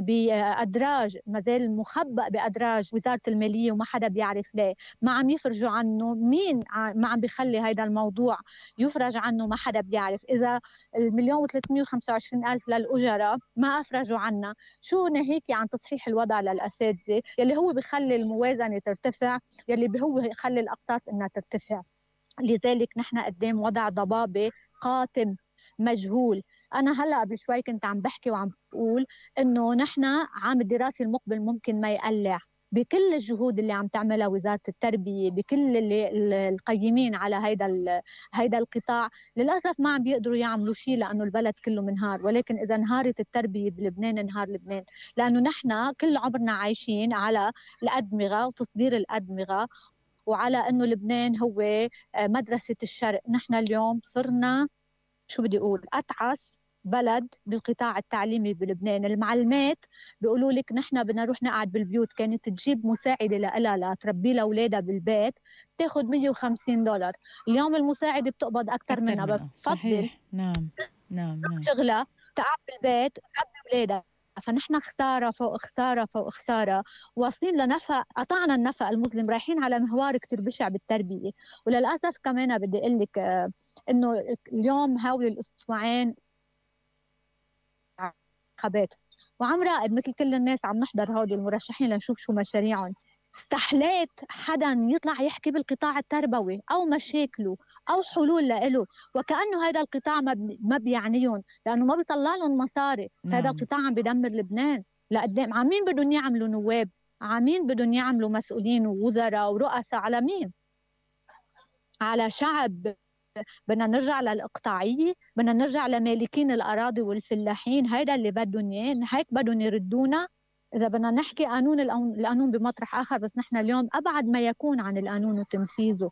بادراج ما زال مخبأ بادراج وزاره الماليه وما حدا بيعرف ليه ما عم يفرجوا عنه مين ما عم بيخلي هذا الموضوع يفرج عنه ما حدا بيعرف اذا المليون و325 الف للاجره ما افرجوا عنا شو ناهيك عن تصحيح الوضع للاساتذه يلي هو بخلي الموازنه ترتفع يلي هو بخلي الاقساط انها ترتفع لذلك نحن قدام وضع ضبابه قاتم مجهول انا هلا قبل شوي كنت عم بحكي وعم بقول انه نحن عام الدراسي المقبل ممكن ما يقلع بكل الجهود اللي عم تعملها وزاره التربيه بكل اللي القيمين على هيدا هيدا القطاع للاسف ما عم بيقدروا يعملوا شيء لانه البلد كله منهار ولكن اذا انهارت التربيه بلبنان انهار لبنان لانه نحن كل عمرنا عايشين على الادمغه وتصدير الادمغه وعلى انه لبنان هو آه، مدرسه الشرق نحن اليوم صرنا شو بدي اقول اتعس بلد بالقطاع التعليمي بلبنان المعلمات بيقولوا لك نحن بدنا نروح نقعد بالبيوت كانت تجيب مساعده لها لتربي لها اولادها بالبيت تاخذ 150 دولار اليوم المساعده بتقبض اكثر, أكثر منها بفضل نعم نعم نعم شغله تقعد بالبيت تربي اولادها فنحن خساره فوق خساره فوق خساره واصلين لنفق قطعنا النفق المظلم رايحين على مهوار كثير بشع بالتربيه وللاسف كمان بدي اقول لك آه، انه اليوم هول الاسبوعين الانتخابات وعم راقب مثل كل الناس عم نحضر هودي المرشحين لنشوف شو مشاريعهم استحليت حدا يطلع يحكي بالقطاع التربوي او مشاكله او حلول له وكانه هذا القطاع ما ما بيعنيهم لانه ما بيطلع لهم مصاري نعم. هذا القطاع عم بدمر لبنان لقدام عمين مين بدهم يعملوا نواب على مين بدهم يعملوا مسؤولين ووزراء ورؤساء على مين على شعب بدنا نرجع للاقطاعيه بدنا نرجع لمالكين الاراضي والفلاحين هيدا اللي بدهم اياه هيك بدهم يردونا اذا بدنا نحكي قانون القانون بمطرح اخر بس نحن اليوم ابعد ما يكون عن القانون وتنفيذه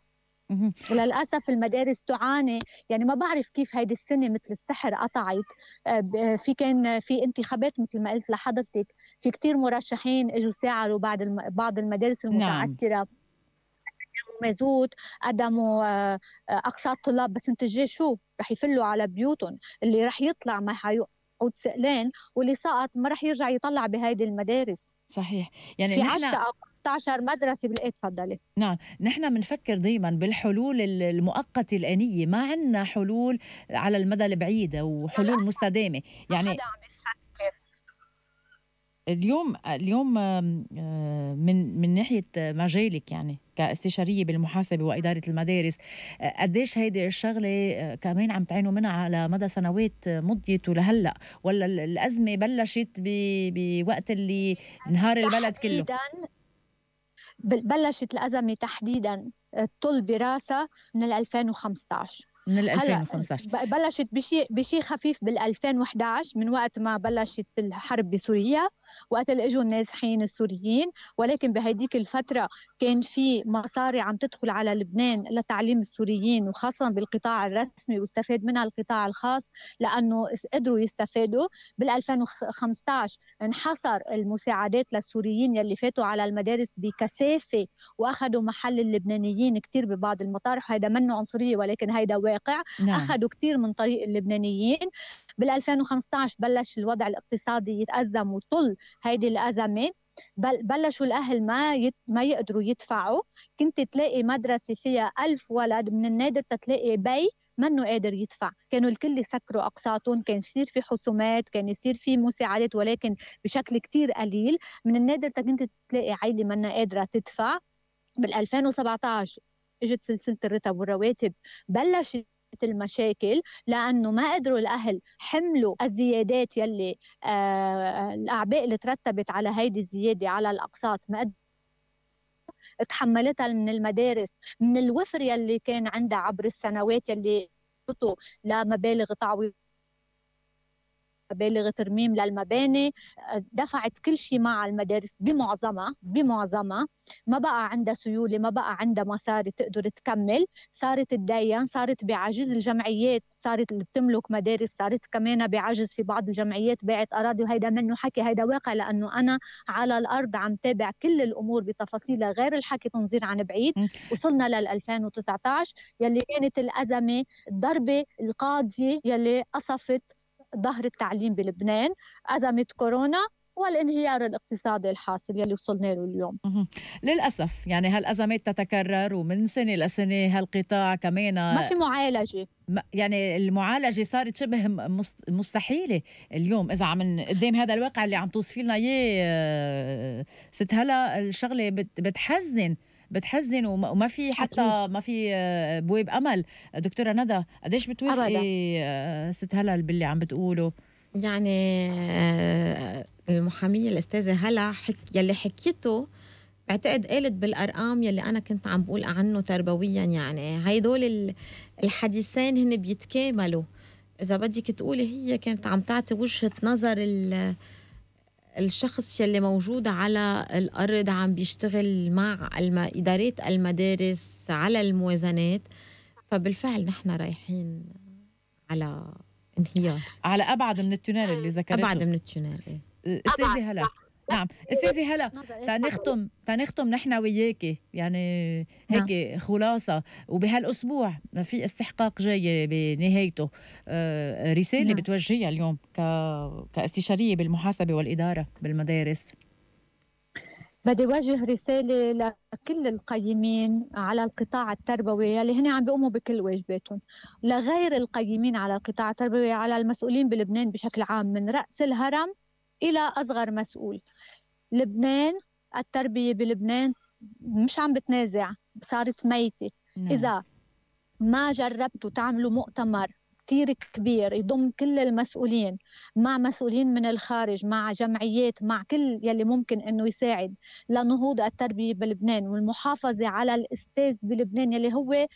وللاسف المدارس تعاني يعني ما بعرف كيف هيدي السنه مثل السحر قطعت آه، في كان في انتخابات مثل ما قلت لحضرتك في كثير مرشحين اجوا ساعدوا بعض المدارس المتعثره نعم. مازوت قدموا آه، اقساط طلاب بس انتج شو رح يفلوا على بيوتهم اللي رح يطلع ما حيقعد سئلان واللي سقط ما رح يرجع يطلع بهيدي المدارس صحيح يعني في نحن 10 او 15 مدرسه بالايد تفضلي نعم نحن بنفكر دائما بالحلول المؤقته الانيه ما عندنا حلول على المدى البعيد وحلول مستدامه يعني اليوم اليوم آه، من من ناحيه مجالك يعني كاستشاريه بالمحاسبه واداره المدارس آه، قديش هيدي الشغله آه، كمان عم تعانوا منها على مدى سنوات مضيت ولهلا ولا الازمه بلشت بوقت اللي انهار البلد كله بلشت الازمه تحديدا تطل براسها من 2015 من 2015 بلشت بشيء بشيء خفيف بال 2011 من وقت ما بلشت الحرب بسوريا وقت اللي اجوا النازحين السوريين ولكن بهديك الفتره كان في مصاري عم تدخل على لبنان لتعليم السوريين وخاصه بالقطاع الرسمي واستفاد منها القطاع الخاص لانه قدروا يستفادوا بال 2015 انحصر المساعدات للسوريين يلي فاتوا على المدارس بكثافه واخذوا محل اللبنانيين كثير ببعض المطارح هذا منه عنصريه ولكن هيدا واقع نعم. اخذوا كثير من طريق اللبنانيين بال2015 بلش الوضع الاقتصادي يتأزم وطل هيدي الأزمة بل بلشوا الأهل ما يت ما يقدروا يدفعوا كنت تلاقي مدرسة فيها ألف ولد من النادر تتلاقي بي منه قادر يدفع كانوا الكل يسكروا أقساطهم كان يصير في حسومات كان يصير في مساعدات ولكن بشكل كتير قليل من النادر كنت تلاقي عائلة منا قادرة تدفع بال2017 اجت سلسله الرتب والرواتب بلش المشاكل لانه ما قدروا الاهل حملوا الزيادات يلي آه الاعباء اللي ترتبت على هيدي الزياده على الاقساط ما قدروا تحملتها من المدارس من الوفر يلي كان عندها عبر السنوات يلي لمبالغ تعويض بالغ ترميم للمباني آه، دفعت كل شيء مع المدارس بمعظمها بمعظمها ما بقى عندها سيوله ما بقى عندها مصاري تقدر تكمل صارت تدين صارت بعجز الجمعيات صارت اللي بتملك مدارس صارت كمان بعجز في بعض الجمعيات باعت اراضي وهيدا منه حكي هيدا واقع لانه انا على الارض عم تابع كل الامور بتفاصيلها غير الحكي تنظير عن بعيد وصلنا لل 2019 يلي كانت الازمه الضربه القاضيه يلي قصفت ظهر التعليم بلبنان أزمة كورونا والانهيار الاقتصادي الحاصل يلي وصلنا له اليوم للأسف يعني هالأزمات تتكرر ومن سنة لسنة هالقطاع كمان ما في معالجة يعني المعالجة صارت شبه مستحيلة اليوم إذا عم قدام هذا الواقع اللي عم توصفي لنا إياه آه، ست هلا الشغلة بتحزن بتحزن وما في حتى ما في آه، بويب امل دكتوره ندى قديش بتوافقي آه، ست هلال باللي عم بتقوله يعني آه، المحاميه الاستاذه هلا حك... يلي حكيته بعتقد قالت بالارقام يلي انا كنت عم بقول عنه تربويا يعني هيدول الحديثين هن بيتكاملوا اذا بدك تقولي هي كانت عم تعطي وجهه نظر ال الشخص يلي موجود على الأرض عم بيشتغل مع الم... إدارة المدارس على الموازنات فبالفعل نحن رايحين على انهيار على أبعد من التونال اللي ذكرته أبعد من التونال إيه. استاذه هلا نعم, نعم. إيه، استاذه هلا نعم، تنختم تنختم نحن وياك يعني نعم. هيك نعم. خلاصه وبهالاسبوع في استحقاق جاي بنهايته آه، رساله نعم. بتوجهيها اليوم ك... كاستشاريه بالمحاسبه والاداره بالمدارس بدي وجه رسالة لكل القيمين على القطاع التربوي اللي هن عم بيقوموا بكل واجباتهم لغير القيمين على القطاع التربوي على المسؤولين بلبنان بشكل عام من رأس الهرم إلى أصغر مسؤول لبنان التربية بلبنان مش عم بتنازع صارت ميتة نعم. إذا ما جربتوا تعملوا مؤتمر كتير كبير يضم كل المسؤولين مع مسؤولين من الخارج مع جمعيات مع كل يلي ممكن انه يساعد لنهوض التربيه بلبنان والمحافظه على الاستاذ بلبنان يلي هو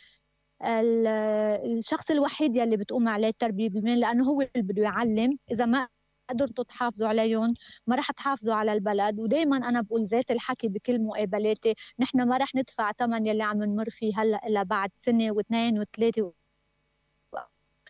الشخص الوحيد يلي بتقوم عليه التربيه بلبنان لانه هو اللي بده يعلم اذا ما قدرتوا تحافظوا عليهم ما رح تحافظوا على البلد ودائما انا بقول ذات الحكي بكل مقابلاتي نحن ما رح ندفع ثمن يلي عم نمر فيه هلا الا بعد سنه واثنين وثلاثه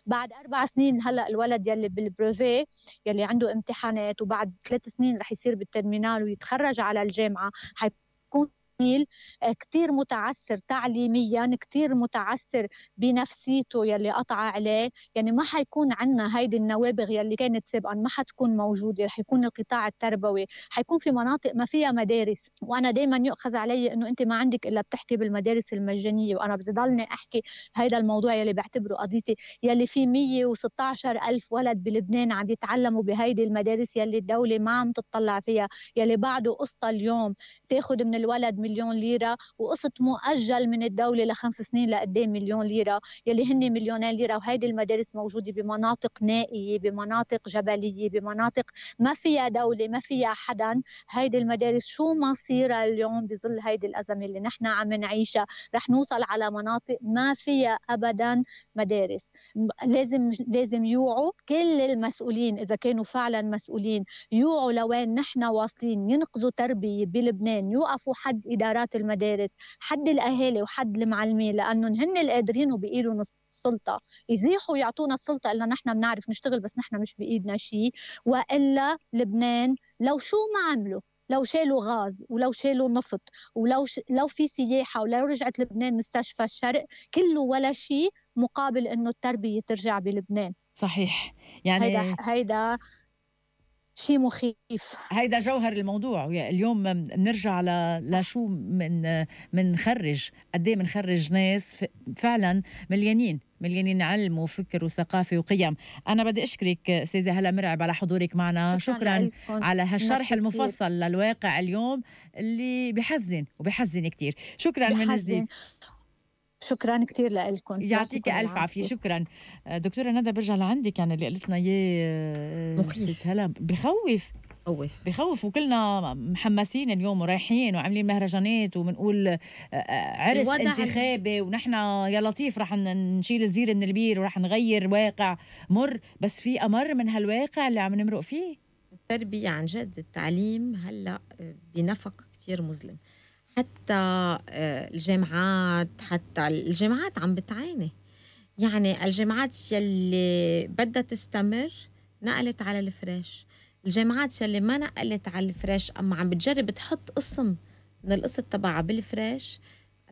بعد اربع سنين هلا الولد يلي بالبروفي يلي عنده امتحانات وبعد ثلاث سنين رح يصير بالترمينال ويتخرج على الجامعه حيكون العميل آه، كثير متعسر تعليميا كثير متعسر بنفسيته يلي قطع عليه يعني ما حيكون عندنا هيدي النوابغ يلي كانت سابقا ما حتكون موجوده رح يكون القطاع التربوي حيكون في مناطق ما فيها مدارس وانا دائما يؤخذ علي انه انت ما عندك الا بتحكي بالمدارس المجانيه وانا بدي ضلني احكي هيدا الموضوع يلي بعتبره قضيتي يلي في 116 الف ولد بلبنان عم يتعلموا بهيدي المدارس يلي الدوله ما عم تطلع فيها يلي بعده قصه اليوم تاخذ من الولد مليون ليره وقسط مؤجل من الدوله لخمس سنين لقدام ايه مليون ليره يلي هن مليونين ليره وهيدي المدارس موجوده بمناطق نائيه بمناطق جبليه بمناطق ما فيها دوله ما فيها حدا هيدي المدارس شو مصيرها اليوم بظل هيدي الازمه اللي نحن عم نعيشها رح نوصل على مناطق ما فيها ابدا مدارس لازم لازم يوعوا كل المسؤولين اذا كانوا فعلا مسؤولين يوعوا لوين نحن واصلين ينقذوا تربيه بلبنان يوقفوا حد ادارات المدارس حد الاهالي وحد المعلمين لانهم هن القادرين وبايدهم السلطه يزيحوا ويعطونا السلطه الا نحن بنعرف نشتغل بس نحن مش بايدنا شيء والا لبنان لو شو ما عملوا لو شالوا غاز ولو شالوا نفط ولو ش... لو في سياحه ولو رجعت لبنان مستشفى الشرق كله ولا شيء مقابل انه التربيه ترجع بلبنان صحيح يعني هيدا هيدا شيء مخيف هيدا جوهر الموضوع اليوم بنرجع ل... لشو من منخرج قد ايه بنخرج ناس فعلا مليانين مليانين علم وفكر وثقافه وقيم انا بدي اشكرك استاذه هلا مرعب على حضورك معنا شكرا على هالشرح المفصل للواقع اليوم اللي بحزن وبحزن كثير شكرا بحزن. من جديد شكرا كثير لكم يعطيك الف عافيه شكرا آه، دكتوره ندى برجع لعندك يعني اللي قلت لنا اياه آه، مخيف هلا بخوف بخوف بخوف وكلنا محمسين اليوم ورايحين وعاملين مهرجانات وبنقول آه، عرس انتخابي ونحن يا لطيف رح نشيل الزير من البير ورح نغير واقع مر بس في امر من هالواقع اللي عم نمرق فيه التربيه عن جد التعليم هلا بنفق كثير مظلم حتى آه، الجامعات حتى الجامعات عم بتعاني يعني الجامعات يلي بدها تستمر نقلت على الفريش الجامعات يلي ما نقلت على الفريش اما عم بتجرب تحط قسم من القصة تبعها بالفريش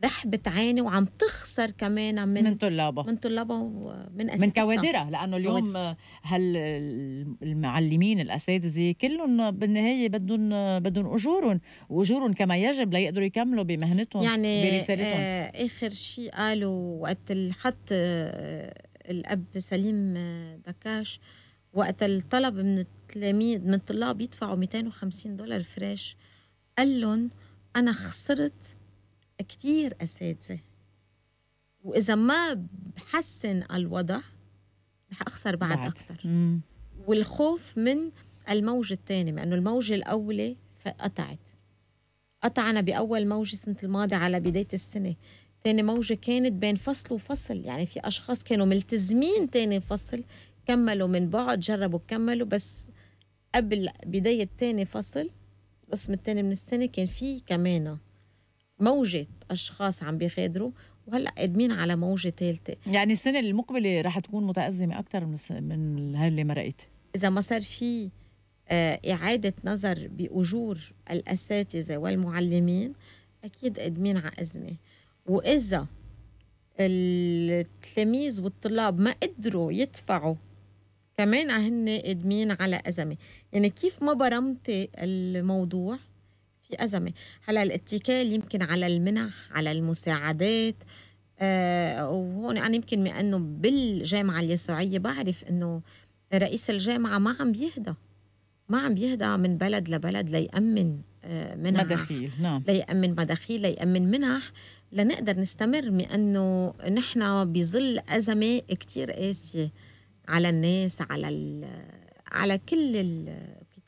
رح بتعاني وعم تخسر كمان من من طلابها من طلابها ومن أساتذتها من كوادرها لانه اليوم كوادر. هل المعلمين الاساتذه كلهم بالنهايه بدهم بدهم اجورهم واجورهم كما يجب ليقدروا يكملوا بمهنتهم يعني برسالتهم آه اخر شيء قالوا وقت حط آه، الاب سليم آه، دكاش وقت الطلب من التلاميذ من الطلاب يدفعوا 250 دولار فريش قال لهم انا خسرت كتير أساتذة وإذا ما بحسن الوضع رح أخسر بعد, بعد. أكتر والخوف من الموجة الثانية مع انه الموجة الاولى قطعت قطعنا باول موجه سنه الماضيه على بدايه السنه ثاني موجه كانت بين فصل وفصل يعني في اشخاص كانوا ملتزمين ثاني فصل كملوا من بعد جربوا كملوا بس قبل بدايه ثاني فصل القسم الثاني من السنه كان في كمان موجة أشخاص عم بيغادروا وهلا قادمين على موجة ثالثة يعني السنة المقبلة رح تكون متأزمة أكثر من من هاي اللي مرقت إذا ما صار في آه، إعادة نظر بأجور الأساتذة والمعلمين أكيد قادمين على أزمة وإذا التلاميذ والطلاب ما قدروا يدفعوا كمان هن قادمين على أزمة يعني كيف ما برمتي الموضوع في أزمة هلا الاتكال يمكن على المنح على المساعدات آه وهون أنا يمكن أنه بالجامعة اليسوعية بعرف أنه رئيس الجامعة ما عم بيهدى ما عم بيهدى من بلد لبلد ليأمن آه، منح مداخيل نعم ليأمن مداخيل ليأمن منح لنقدر نستمر لأنه نحن بظل أزمة كثير قاسية على الناس على على كل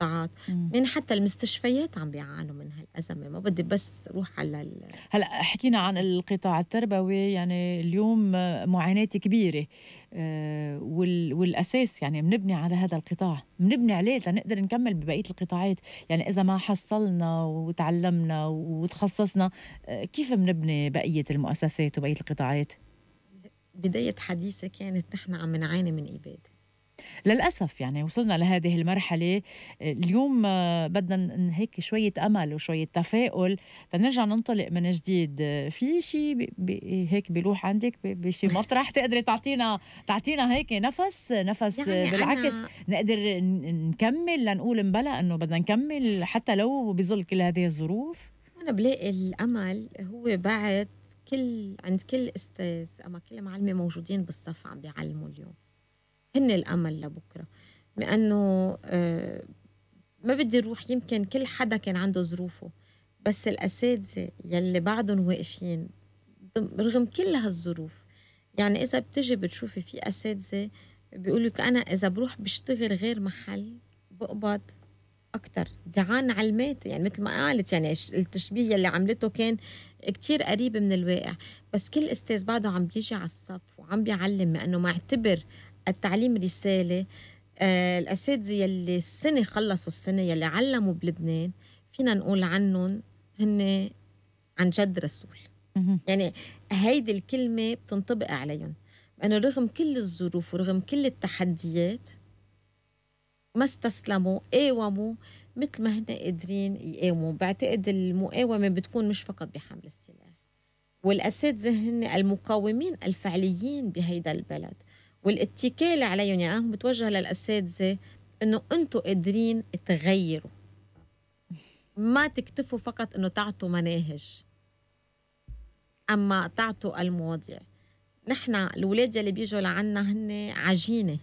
القطاعات من حتى المستشفيات عم بيعانوا من هالأزمة ما بدي بس روح على ال... هلا حكينا عن القطاع التربوي يعني اليوم معاناتي كبيرة آه والاساس يعني بنبني على هذا القطاع بنبني عليه لنقدر نكمل ببقيه القطاعات يعني اذا ما حصلنا وتعلمنا وتخصصنا آه كيف بنبني بقيه المؤسسات وبقيه القطاعات بدايه حديثة كانت نحن عم نعاني من اباده للأسف يعني وصلنا لهذه المرحلة اليوم آه، بدنا هيك شوية أمل وشوية تفاؤل تنرجع ننطلق من جديد آه، في شيء هيك بيلوح عندك بشي مطرح تقدري تعطينا تعطينا هيك نفس نفس يعني بالعكس أنا... نقدر نكمل لنقول مبلا انه بدنا نكمل حتى لو بظل كل هذه الظروف انا بلاقي الامل هو بعد كل عند كل استاذ اما كل معلمه موجودين بالصف عم بيعلموا اليوم هن الأمل لبكرة لأنه آه، ما بدي اروح يمكن كل حدا كان عنده ظروفه بس الأساتذة يلي بعدهم واقفين رغم كل هالظروف يعني إذا بتجي بتشوفي في أساتذة بيقولوا لك أنا إذا بروح بشتغل غير محل بقبض اكثر دعان علمات يعني مثل ما قالت يعني التشبيه اللي عملته كان كتير قريب من الواقع بس كل أستاذ بعده عم بيجي على الصف وعم بيعلم لأنه معتبر التعليم رسالة آه الأساتذة يلي السنة خلصوا السنة يلي علموا بلبنان فينا نقول عنهم هن عن جد رسول يعني هيدي الكلمة بتنطبق عليهم أنا رغم كل الظروف ورغم كل التحديات ما استسلموا قاوموا مثل ما هن قادرين يقاوموا بعتقد المقاومة بتكون مش فقط بحمل السلاح والأساتذة هن المقاومين الفعليين بهيدا البلد والاتكال عليهم يعني انا بتوجه للاساتذه انه انتم قادرين تغيروا ما تكتفوا فقط انه تعطوا مناهج اما تعطوا المواضيع نحن الاولاد يلي بيجوا لعنا هن عجينه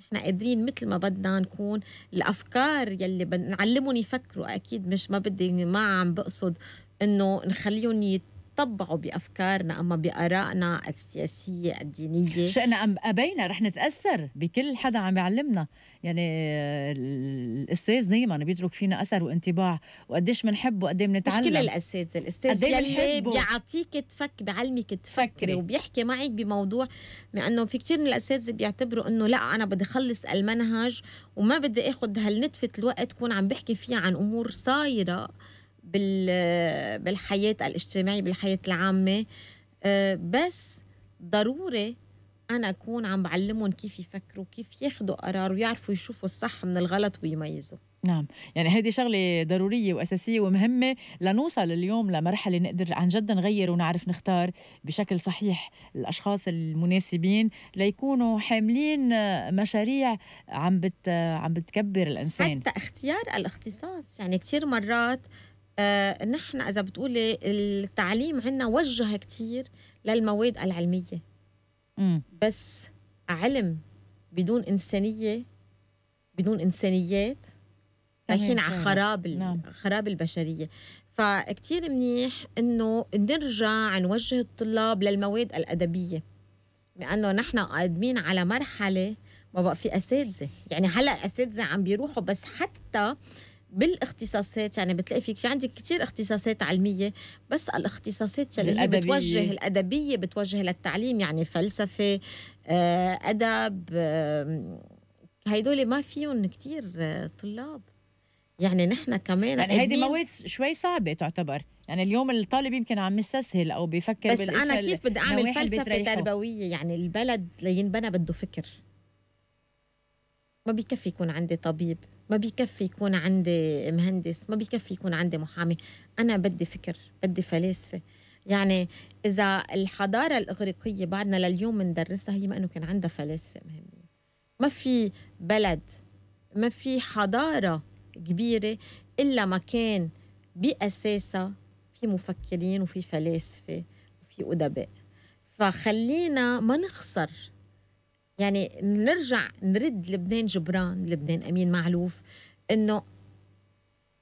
نحن قادرين مثل ما بدنا نكون الافكار يلي بنعلمهم يفكروا اكيد مش ما بدي ما عم بقصد انه نخليهم يت يتطبعوا بافكارنا اما بارائنا السياسيه الدينيه شئنا ام ابينا رح نتاثر بكل حدا عم يعلمنا يعني آه، الاستاذ دائما بيترك فينا اثر وانطباع وقديش بنحبه وقد بنتعلم مش كل الاساتذه الاستاذ يلي بيعطيك تفك بعلمك تفكري وبيحكي معك بموضوع مع انه في كثير من الاساتذه بيعتبروا انه لا انا بدي اخلص المنهج وما بدي اخذ هالنتفه الوقت تكون عم بحكي فيها عن امور صايره بالحياة الاجتماعية بالحياة العامة آه، بس ضروري أنا أكون عم بعلمهم كيف يفكروا كيف ياخذوا قرار ويعرفوا يشوفوا الصح من الغلط ويميزوا نعم يعني هذه شغلة ضرورية وأساسية ومهمة لنوصل اليوم لمرحلة نقدر عن جد نغير ونعرف نختار بشكل صحيح الأشخاص المناسبين ليكونوا حاملين مشاريع عم بت عم بتكبر الإنسان حتى اختيار الاختصاص يعني كثير مرات آه، نحن اذا بتقولي التعليم عندنا وجه كتير للمواد العلميه م. بس علم بدون انسانيه بدون انسانيات رايحين على خراب نعم. خراب البشريه فكتير منيح انه نرجع نوجه الطلاب للمواد الادبيه لانه نحن قادمين على مرحله ما بقى في اساتذه يعني هلا اساتذه عم بيروحوا بس حتى بالاختصاصات يعني بتلاقي فيك في عندك كثير اختصاصات علميه بس الاختصاصات اللي الأدبية. بتوجه الادبيه بتوجه للتعليم يعني فلسفه آه، ادب هيدول ما فيهم كثير آه، طلاب يعني نحن كمان يعني هيدي مواد شوي صعبه تعتبر يعني اليوم الطالب يمكن عم يستسهل او بيفكر بس انا كيف بدي اعمل فلسفه تربويه يعني البلد لينبنى بده فكر ما بيكفي يكون عندي طبيب ما بيكفي يكون عندي مهندس ما بيكفي يكون عندي محامي أنا بدي فكر بدي فلاسفة يعني إذا الحضارة الإغريقية بعدنا لليوم بندرسها هي ما أنه كان عندها فلاسفة مهمة ما في بلد ما في حضارة كبيرة إلا ما كان بأساسها في مفكرين وفي فلاسفة وفي أدباء فخلينا ما نخسر يعني نرجع نرد لبنان جبران لبنان امين معلوف انه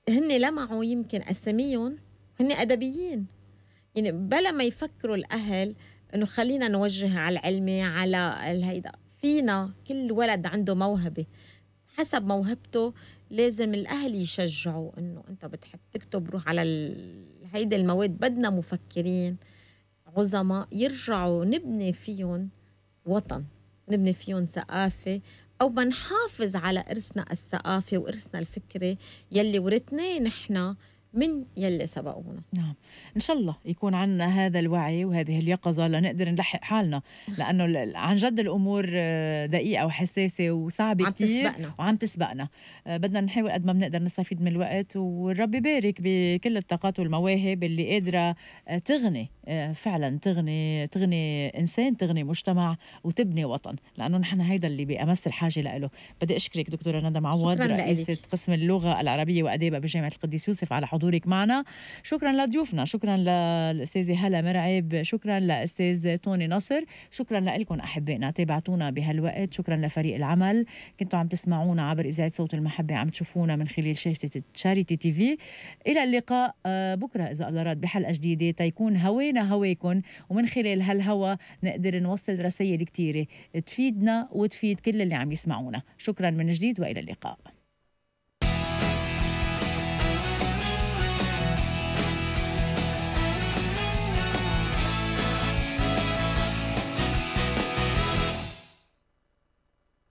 هن لمعوا يمكن اساميهم هن ادبيين يعني بلا ما يفكروا الاهل انه خلينا نوجه على العلمي على الهيدا فينا كل ولد عنده موهبه حسب موهبته لازم الاهل يشجعوا انه انت بتحب تكتب روح على هيدي المواد بدنا مفكرين عظماء يرجعوا نبني فيهم وطن نبني فيهم ثقافة أو بنحافظ على إرثنا الثقافي وإرثنا الفكري يلي ورثناه نحن من يلي سبقونا نعم إن شاء الله يكون عندنا هذا الوعي وهذه اليقظة لنقدر نلحق حالنا لأنه عن جد الأمور آه، دقيقة وحساسة وصعبة كثير تسبقنا. وعم تسبقنا آه، بدنا نحاول قد ما بنقدر نستفيد من الوقت والرب يبارك بكل الطاقات والمواهب اللي قادرة آه، تغني فعلا تغني تغني إنسان تغني مجتمع وتبني وطن لأنه نحن هيدا اللي بأمس الحاجة له بدي أشكرك دكتورة ندى معوض رئيسة قسم اللغة العربية وادابها بجامعة القديس يوسف على حضور حضورك معنا شكرا لضيوفنا شكرا للاستاذه هلا مرعب شكرا للاستاذ توني نصر شكرا لكم احبائنا تابعتونا بهالوقت شكرا لفريق العمل كنتوا عم تسمعونا عبر اذاعه صوت المحبه عم تشوفونا من خلال شاشه تشاريتي تي في الى اللقاء آه، بكره اذا الله راد بحلقه جديده تيكون هوينا هواكم ومن خلال هالهوا نقدر نوصل رسائل كثيره تفيدنا وتفيد كل اللي عم يسمعونا شكرا من جديد والى اللقاء